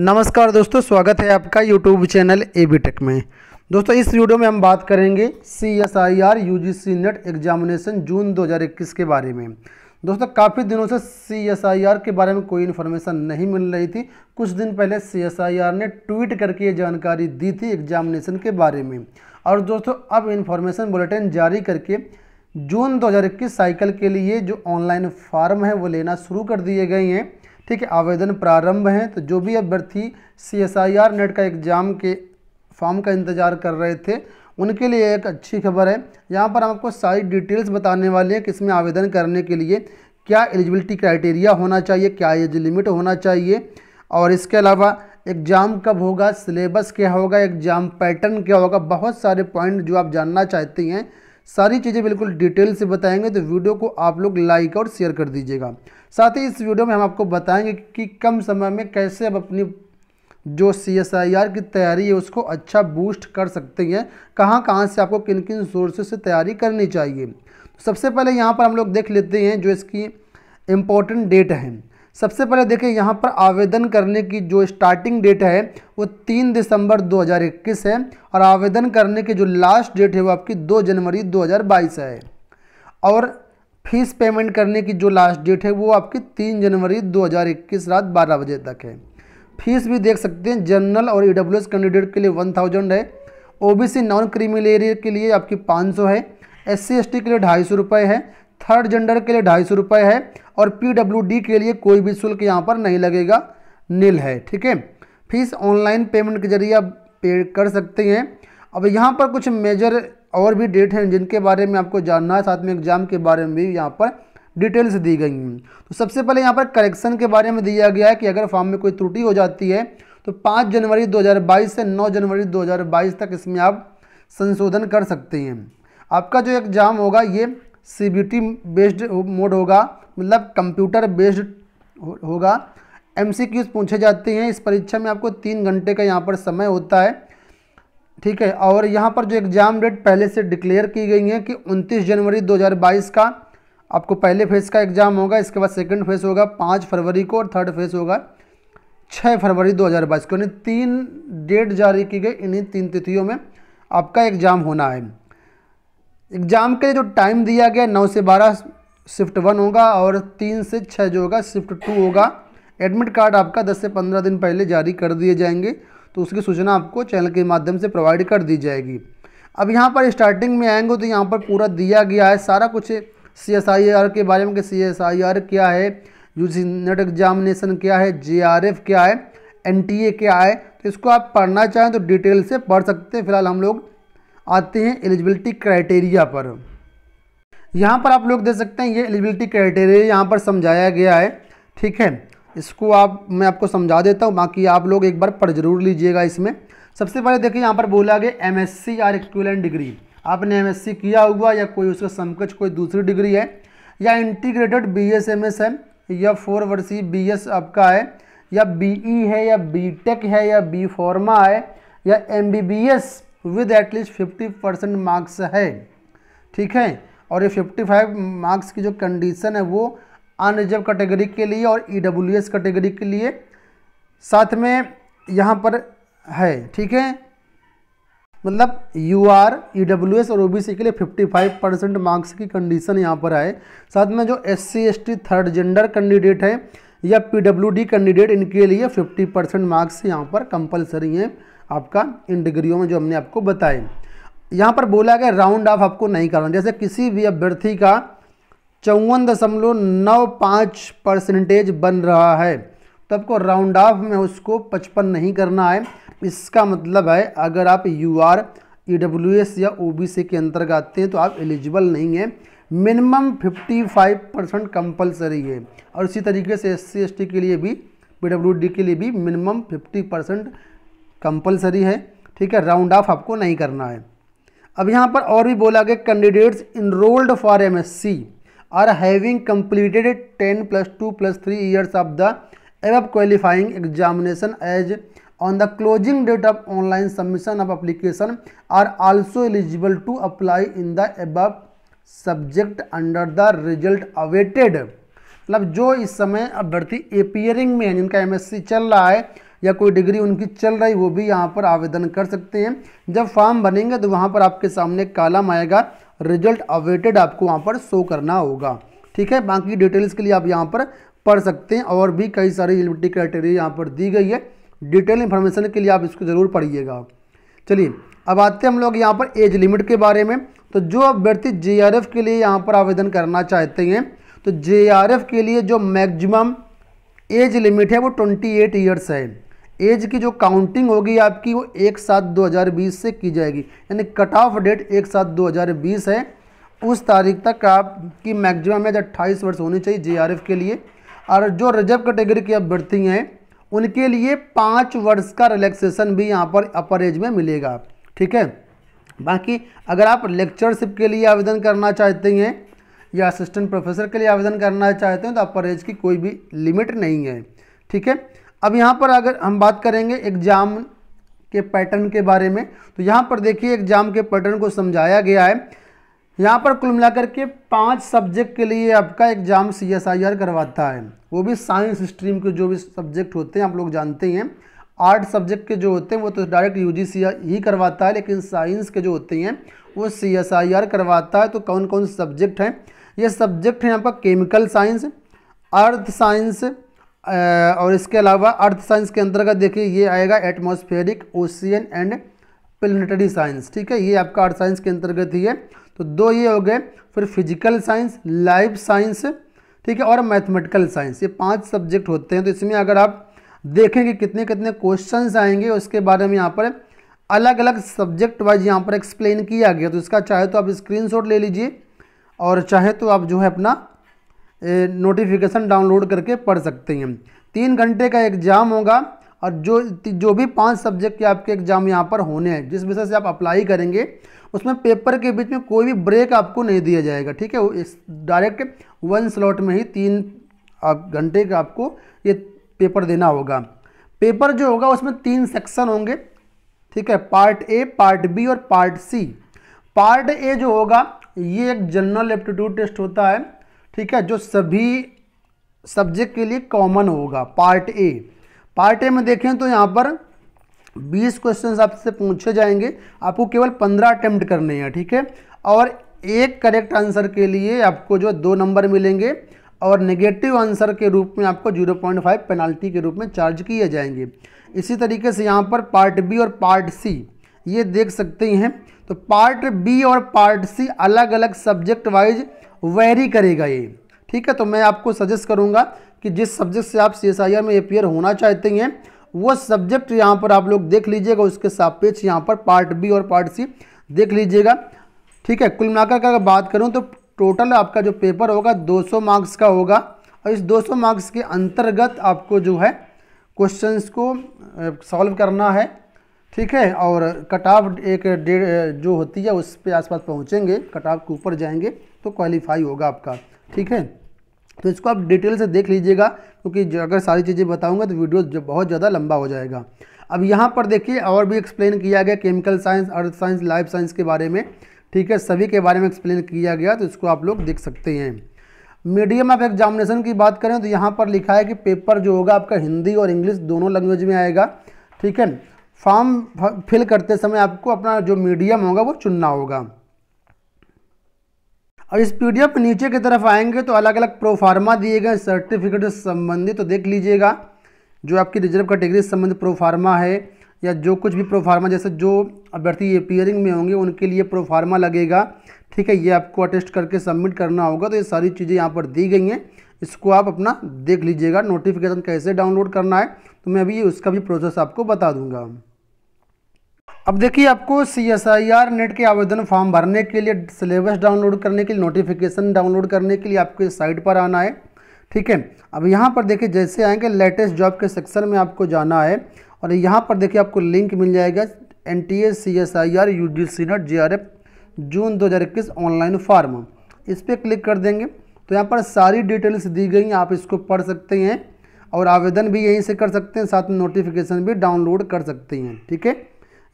नमस्कार दोस्तों स्वागत है आपका YouTube channel A B tech में दोस्तों इस वीडियो में हम बात करेंगे C S I R U G C NET examination June 2021 के बारे में दोस्तों काफ़ी दिनों से सी एस आई आर के बारे में कोई इन्फॉर्मेशन नहीं मिल रही थी कुछ दिन पहले सी एस आई आर ने ट्वीट करके ये जानकारी दी थी एग्जामिनेशन के बारे में और दोस्तों अब इन्फॉर्मेशन बुलेटिन जारी करके जून 2021 साइकिल के लिए जो ऑनलाइन फॉर्म है वो लेना शुरू कर दिए गए हैं ठीक है आवेदन प्रारंभ हैं तो जो भी अभ्यर्थी C S I R NET का एग्ज़ाम के फॉर्म का इंतज़ार कर रहे थे उनके लिए एक अच्छी खबर है यहाँ पर हम आपको सारी डिटेल्स बताने वाले हैं कि इसमें आवेदन करने के लिए क्या एलिजिबिलिटी क्राइटेरिया होना चाहिए क्या एज लिमिट होना चाहिए और इसके अलावा एग्ज़ाम कब होगा सिलेबस क्या होगा एग्ज़ाम पैटर्न क्या होगा बहुत सारे पॉइंट जो आप जानना चाहती हैं सारी चीज़ें बिल्कुल डिटेल से बताएंगे तो वीडियो को आप लोग लाइक और शेयर कर दीजिएगा साथ ही इस वीडियो में हम आपको बताएंगे कि कम समय में कैसे आप अपनी जो सी एस आई आर की तैयारी है उसको अच्छा बूस्ट कर सकते हैं कहाँ कहाँ से आपको किन किन सोर्सेज से तैयारी करनी चाहिए सबसे पहले यहाँ पर हम लोग देख लेते हैं जो इसकी इम्पोर्टेंट डेट हैं सबसे पहले देखें यहाँ पर आवेदन करने की जो स्टार्टिंग डेट है वो तीन दिसंबर 2021 है और आवेदन करने की जो लास्ट डेट है वो आपकी दो जनवरी 2022 है और फीस पेमेंट करने की जो लास्ट डेट है वो आपकी तीन जनवरी 2021 रात बारह बजे तक है फीस भी देख सकते हैं जनरल और ई e कैंडिडेट के लिए वन थाउजेंड है ओ नॉन क्रीमिलेरियर के लिए आपकी पाँच सौ है एस सी के लिए ढाई सौ रुपये है थर्ड जेंडर के लिए ढाई सौ रुपये है और पीडब्ल्यूडी के लिए कोई भी शुल्क यहाँ पर नहीं लगेगा नील है ठीक है फीस ऑनलाइन पेमेंट के जरिए आप पे कर सकते हैं अब यहाँ पर कुछ मेजर और भी डेट हैं जिनके बारे में आपको जानना है साथ में एग्ज़ाम के बारे में भी यहाँ पर डिटेल्स दी गई हैं तो सबसे पहले यहाँ पर करेक्शन के बारे में दिया गया है कि अगर फॉर्म में कोई त्रुटि हो जाती है तो 5 जनवरी 2022 से 9 जनवरी 2022 तक इसमें आप संशोधन कर सकते हैं आपका जो एग्ज़ाम होगा ये C B T based mode होगा मतलब कंप्यूटर बेस्ड हो, होगा एम सी क्यूज़ पूछे जाते हैं इस परीक्षा में आपको तीन घंटे का यहाँ पर समय होता है ठीक है और यहाँ पर जो एग्ज़ाम डेट पहले से डिक्लेयर की गई है कि 29 जनवरी 2022 का आपको पहले फेज़ का एग्ज़ाम होगा इसके बाद सेकंड फेज़ होगा पाँच फरवरी को और थर्ड फेज़ होगा छः फरवरी 2022 को यानी तीन डेट जारी की गई इन्हीं तीन तिथियों में आपका एग्ज़ाम होना है एग्ज़ाम के लिए जो टाइम दिया गया नौ से बारह शिफ्ट वन होगा और तीन से छः जो होगा शिफ्ट टू होगा एडमिट कार्ड आपका दस से पंद्रह दिन पहले जारी कर दिए जाएंगे तो उसकी सूचना आपको चैनल के माध्यम से प्रोवाइड कर दी जाएगी अब यहाँ पर स्टार्टिंग में आएंगे तो यहाँ पर पूरा दिया गया है सारा कुछ सी एस आई आर के बारे में कि सी एस आई आर क्या है यू जी नेट एग्जामिनेशन क्या है जे आर एफ क्या है एन टी ए क्या है तो इसको आप पढ़ना चाहें तो डिटेल से पढ़ सकते हैं फिलहाल हम लोग आते हैं एलिजिबिलिटी क्राइटेरिया पर यहाँ पर आप लोग दे सकते हैं ये एलिजिबिलिटी क्राइटेरिया यहाँ पर समझाया गया है ठीक है इसको आप मैं आपको समझा देता हूँ बाकी आप लोग एक बार पढ़ जरूर लीजिएगा इसमें सबसे पहले देखिए यहाँ पर बोला गया M S C R equivalent degree आपने एम एस सी किया हुआ या कोई उसका समकक्ष कोई दूसरी डिग्री है या integrated B S M S है या फोर वर्षीय बी एस आपका है या बी ई e है या बी टेक है या बी फॉर्मा है या M B B S with at least fifty percent marks है ठीक है और ये फिफ्टी फाइव मार्क्स की जो कंडीशन है वो अनरिजर्व कैटेगरी के लिए और ई डब्ल्यू एस कैटेगरी के लिए साथ में यहाँ पर है ठीक है मतलब U R E W S और ओ बी सी के लिए फिफ्टी फाइव परसेंट मार्क्स की कंडीशन यहाँ पर है साथ में जो S C S T third gender candidate है या पी डब्ल्यू डी कैंडिडेट इनके लिए फिफ्टी परसेंट मार्क्स यहाँ पर कंपलसरी हैं आपका इन डिग्रियों में जो हमने आपको बताए यहाँ पर बोला गया राउंड ऑफ आपको नहीं करना जैसे किसी भी अभ्यर्थी का चौवन दशमलव नौ पाँच परसेंटेज बन रहा है तो आपको राउंड ऑफ में उसको पचपन नहीं करना है इसका मतलब है अगर आप U R E W S या ओ बी सी के अंतर्गत आते हैं तो आप एलिजिबल नहीं हैं minimum fifty five percent compulsory है और इसी तरीके से एस सी के लिए भी पी के लिए भी मिनिमम फिफ्टी परसेंट कंपलसरी है ठीक है राउंड ऑफ आपको नहीं करना है अब यहाँ पर और भी बोला गया candidates enrolled for M S C R having completed ten plus two plus three years of the एव qualifying examination as on the closing date of online submission of application are also eligible to apply in the एब subject under the result awaited मतलब जो इस समय अभ्यर्थी appearing में है जिनका सी चल रहा है या कोई डिग्री उनकी चल रही वो भी यहाँ पर आवेदन कर सकते हैं जब फॉर्म बनेंगे तो वहाँ पर आपके सामने कालम आएगा रिजल्ट अवेटेड आपको वहाँ पर शो करना होगा ठीक है बाकी डिटेल्स के लिए आप यहाँ पर पढ़ सकते हैं और भी कई सारी एलिबिलिटी क्राइटेरिया यहाँ पर दी गई है डिटेल इन्फॉर्मेशन के लिए आप इसको ज़रूर पढ़िएगा चलिए अब आते हैं हम लोग यहाँ पर एज लिमिट के बारे में तो जो अभ्यर्थी जे के लिए यहाँ पर आवेदन करना चाहते हैं तो जे के लिए जो मैक्सिमम एज लिमिट है वो 28 इयर्स है एज की जो काउंटिंग होगी आपकी वो एक सात दो हज़ार बीस से की जाएगी यानी कट ऑफ डेट एक सात दो हज़ार बीस है उस तारीख तक आपकी मैक्सिमम एज अट्ठाईस वर्ष होनी चाहिए जे के लिए और जो रिजर्व कैटेगरी की अभ्यर्थी हैं उनके लिए पाँच वर्ष का रिलैक्सेशन भी यहाँ पर अपर एज में मिलेगा ठीक है बाकी अगर आप लेक्चरशिप के लिए आवेदन करना चाहते हैं या असिस्टेंट प्रोफेसर के लिए आवेदन करना चाहते हैं तो अपर एज की कोई भी लिमिट नहीं है ठीक है अब यहाँ पर अगर हम बात करेंगे एग्ज़ाम के पैटर्न के बारे में तो यहाँ पर देखिए एग्ज़ाम के पैटर्न को समझाया गया है यहाँ पर कुल मिलाकर के पांच सब्जेक्ट के लिए आपका exam C S I R करवाता है वो भी साइंस स्ट्रीम के जो भी सब्जेक्ट होते हैं आप लोग जानते ही हैं आर्ट सब्जेक्ट के जो होते हैं वो तो डायरेक्ट यू जी सी ही करवाता है लेकिन साइंस के जो होते हैं वो सी एस आई आर करवाता है तो कौन कौन सब्जेक्ट हैं ये सब्जेक्ट हैं आपका केमिकल साइंस अर्थ साइंस और इसके अलावा अर्थ साइंस के अंतर्गत देखिए ये आएगा atmospheric ocean and planetary science ठीक है ये आपका अर्थ साइंस के अंतर्गत ही है तो दो ये हो गए फिर फिजिकल साइंस लाइफ साइंस ठीक है और मैथमेटिकल साइंस ये पांच सब्जेक्ट होते हैं तो इसमें अगर आप देखें कि कितने कितने क्वेश्चन आएंगे उसके बारे में यहाँ पर अलग अलग सब्जेक्ट वाइज यहाँ पर एक्सप्लेन किया गया तो इसका चाहे तो आप स्क्रीन ले लीजिए और चाहे तो आप जो है अपना नोटिफिकेशन डाउनलोड करके पढ़ सकते हैं तीन घंटे का एग्ज़ाम होगा और जो जो भी पांच सब्जेक्ट के आपके एग्ज़ाम यहाँ पर होने हैं जिस विषय से आप अप्लाई करेंगे उसमें पेपर के बीच में कोई भी ब्रेक आपको नहीं दिया जाएगा ठीक है इस डायरेक्ट वन स्लॉट में ही तीन आप घंटे का आपको ये पेपर देना होगा पेपर जो होगा उसमें तीन सेक्शन होंगे ठीक है पार्ट ए पार्ट बी और पार्ट सी पार्ट ए जो होगा ये एक जनरल एप्टीट्यूड टेस्ट होता है ठीक है जो सभी सब्जेक्ट के लिए कॉमन होगा पार्ट ए पार्ट ए में देखें तो यहाँ पर 20 क्वेश्चन आपसे पूछे जाएंगे आपको केवल 15 अटैम्प्ट करने हैं ठीक है और एक करेक्ट आंसर के लिए आपको जो दो नंबर मिलेंगे और नेगेटिव आंसर के रूप में आपको 0.5 पेनाल्टी के रूप में चार्ज किए जाएंगे इसी तरीके से यहाँ पर पार्ट बी और पार्ट सी ये देख सकते हैं तो पार्ट बी और पार्ट सी अलग अलग सब्जेक्ट वाइज वेरी करेगा ये ठीक है तो मैं आपको सजेस्ट करूँगा कि जिस सब्जेक्ट से आप सी में अपेयर होना चाहते हैं वो सब्जेक्ट यहाँ पर आप लोग देख लीजिएगा उसके सापेक्ष यहाँ पर पार्ट बी और पार्ट सी देख लीजिएगा ठीक है कुल मिलाकर अगर बात करूँ तो टोटल आपका जो पेपर होगा 200 मार्क्स का होगा और इस 200 मार्क्स के अंतर्गत आपको जो है क्वेश्चंस को सॉल्व करना है ठीक है और कट ऑफ एक डेढ़ जो होती है उस पर आसपास पहुँचेंगे कट ऑफ के ऊपर जाएंगे तो क्वालिफाई होगा आपका ठीक है तो इसको आप डिटेल से देख लीजिएगा क्योंकि तो अगर सारी चीज़ें बताऊंगा तो वीडियो बहुत ज़्यादा लंबा हो जाएगा अब यहाँ पर देखिए और भी एक्सप्लेन किया गया chemical science earth science life science के बारे में ठीक है सभी के बारे में एक्सप्लेन किया गया तो इसको आप लोग देख सकते हैं मीडियम ऑफ एग्जामिनेशन की बात करें तो यहाँ पर लिखा है कि पेपर जो होगा आपका हिंदी और इंग्लिश दोनों लैंग्वेज में आएगा ठीक है फॉर्म फिल करते समय आपको अपना जो मीडियम होगा वो चुनना होगा और इस पी में नीचे की तरफ आएंगे तो अलग अलग प्रोफार्मा दिए गए सर्टिफिकेट से संबंधित तो देख लीजिएगा जो आपकी रिजर्व कैटेगरी से संबंधित प्रोफार्मा है या जो कुछ भी प्रोफार्मा जैसे जो अभ्यर्थी अपियरिंग में होंगे उनके लिए प्रोफार्मा लगेगा ठीक है ये आपको अटेस्ट करके सबमिट करना होगा तो ये सारी चीज़ें यहाँ पर दी गई हैं इसको आप अपना देख लीजिएगा नोटिफिकेशन कैसे डाउनलोड करना है तो मैं अभी उसका भी प्रोसेस आपको बता दूंगा अब देखिए आपको C S I R net के आवेदन फॉर्म भरने के लिए सिलेबस डाउनलोड करने के लिए नोटिफिकेशन डाउनलोड करने के लिए आपको इस साइट पर आना है ठीक है अब यहाँ पर देखिए जैसे आएंगे लेटेस्ट जॉब के सेक्शन में आपको जाना है और यहाँ पर देखिए आपको लिंक मिल जाएगा N T A C S I R U G C NET J R F June दो हज़ार इक्कीस ऑनलाइन फार्म इस पर क्लिक कर देंगे तो यहाँ पर सारी डिटेल्स दी गई आप इसको पढ़ सकते हैं और आवेदन भी यहीं से कर सकते हैं साथ में नोटिफिकेशन भी डाउनलोड कर सकते हैं ठीक है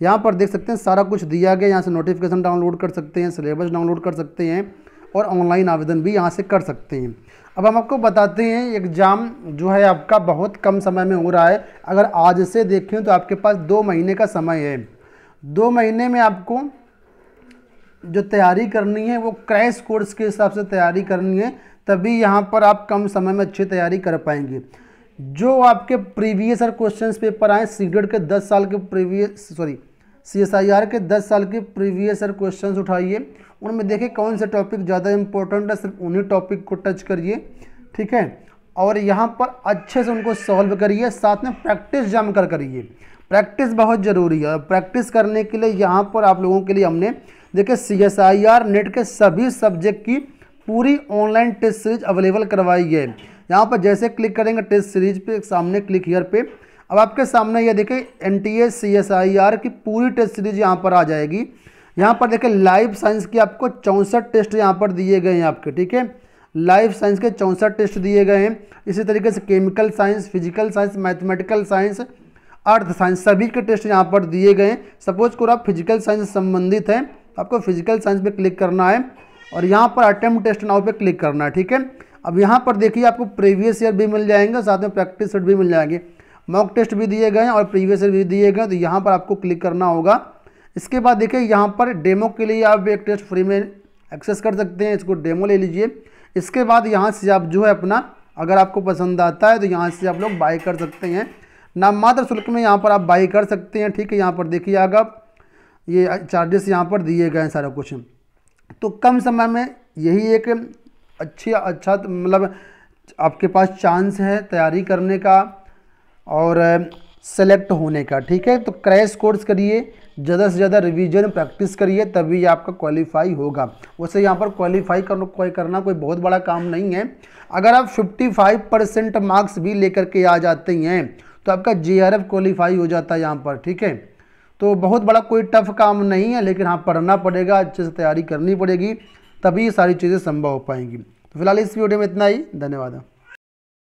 यहाँ पर देख सकते हैं सारा कुछ दिया गया यहाँ से नोटिफिकेशन डाउनलोड कर सकते हैं सिलेबस डाउनलोड कर सकते हैं और ऑनलाइन आवेदन भी यहाँ से कर सकते हैं अब हम आपको बताते हैं एग्ज़ाम जो है आपका बहुत कम समय में हो रहा है अगर आज से देखें तो आपके पास दो महीने का समय है दो महीने में आपको जो तैयारी करनी है वो क्रैश कोर्स के हिसाब से तैयारी करनी है तभी यहाँ पर आप कम समय में अच्छी तैयारी कर पाएंगे जो आपके प्रीवियस और क्वेश्चन पेपर आए सीग्रेड के दस साल के previous sorry C S I R के दस साल के प्रीवियस और क्वेश्चन उठाइए उनमें देखिए कौन से टॉपिक ज़्यादा इंपॉर्टेंट है सिर्फ उन्हीं टॉपिक को टच करिए ठीक है और यहाँ पर अच्छे से उनको सॉल्व करिए साथ में प्रैक्टिस जम कर करिए प्रैक्टिस बहुत ज़रूरी है और प्रैक्टिस करने के लिए यहाँ पर आप लोगों के लिए हमने देखिए C S I R net के सभी सब्जेक्ट की पूरी ऑनलाइन टेस्ट सीरीज अवेलेबल करवाई है यहाँ पर जैसे क्लिक करेंगे टेस्ट सीरीज पे सामने क्लिक हीयर पे अब आपके सामने ये देखें N T S C S I R की पूरी टेस्ट सीरीज यहाँ पर आ जाएगी यहाँ पर देखें लाइफ साइंस की आपको चौंसठ टेस्ट यहाँ पर दिए गए हैं आपके ठीक है लाइफ साइंस के चौंसठ टेस्ट दिए गए हैं इसी तरीके से chemical science physical science mathematical science earth science सभी के टेस्ट यहाँ पर दिए गए हैं सपोज करो आप फिजिकल साइंस से संबंधित हैं तो आपको फिजिकल साइंस पे क्लिक करना है और यहाँ पर अटेम्प्ट टेस्ट नाव पे क्लिक करना है ठीक है अब यहाँ पर देखिए आपको प्रीवियस ईयर भी मिल जाएंगे साथ में प्रैक्टिस सेट भी मिल जाएंगे मॉक टेस्ट भी दिए गए हैं और प्रीवियस ईयर भी दिए गए तो यहाँ पर आपको क्लिक करना होगा इसके बाद देखिए यहाँ पर डेमो के लिए आप एक टेस्ट फ्री में एक्सेस कर सकते हैं इसको डेमो ले लीजिए इसके बाद यहाँ से आप जो है अपना अगर आपको पसंद आता है तो यहाँ से आप लोग बाई कर सकते हैं नाम मात्र शुल्क में यहाँ पर आप बाई कर सकते हैं ठीक है यहाँ पर देखिए आप ये चार्जेस यहाँ पर दिए गए हैं सारा कुछ तो कम समय में यही एक अच्छी अच्छा तो मतलब आपके पास चांस है तैयारी करने का और सेलेक्ट होने का ठीक है तो क्रैश कोर्स करिए ज़्यादा से ज़्यादा रिवीजन प्रैक्टिस करिए तभी आपका क्वालिफाई होगा वैसे यहाँ पर क्वालिफाई कर, करना कोई बहुत बड़ा काम नहीं है अगर आप 55 परसेंट मार्क्स भी लेकर के आ जाते हैं तो आपका जे आर एफ क्वालिफाई हो जाता है यहाँ पर ठीक है तो बहुत बड़ा कोई टफ काम नहीं है लेकिन हाँ पढ़ना पड़ेगा अच्छे से तैयारी करनी पड़ेगी तभी ये सारी चीज़ें संभव हो पाएंगी तो फिलहाल इस वीडियो में इतना ही धन्यवाद